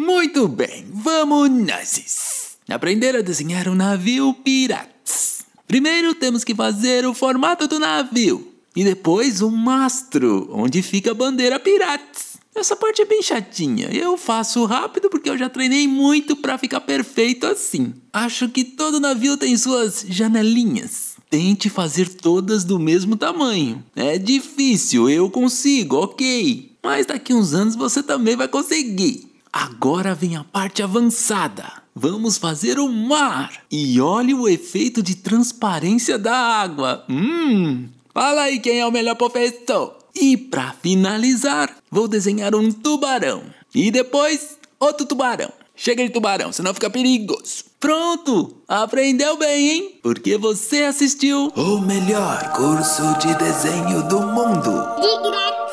Muito bem, vamos nós! Aprender a desenhar um navio pirata. Primeiro temos que fazer o formato do navio e depois o mastro, onde fica a bandeira pirata. Essa parte é bem chatinha, eu faço rápido porque eu já treinei muito para ficar perfeito assim. Acho que todo navio tem suas janelinhas. Tente fazer todas do mesmo tamanho. É difícil, eu consigo, ok. Mas daqui uns anos você também vai conseguir. Agora vem a parte avançada. Vamos fazer o mar. E olhe o efeito de transparência da água. Hum, fala aí quem é o melhor professor. E para finalizar, vou desenhar um tubarão. E depois, outro tubarão. Chega de tubarão, senão fica perigoso. Pronto! Aprendeu bem, hein? Porque você assistiu o melhor curso de desenho do mundo.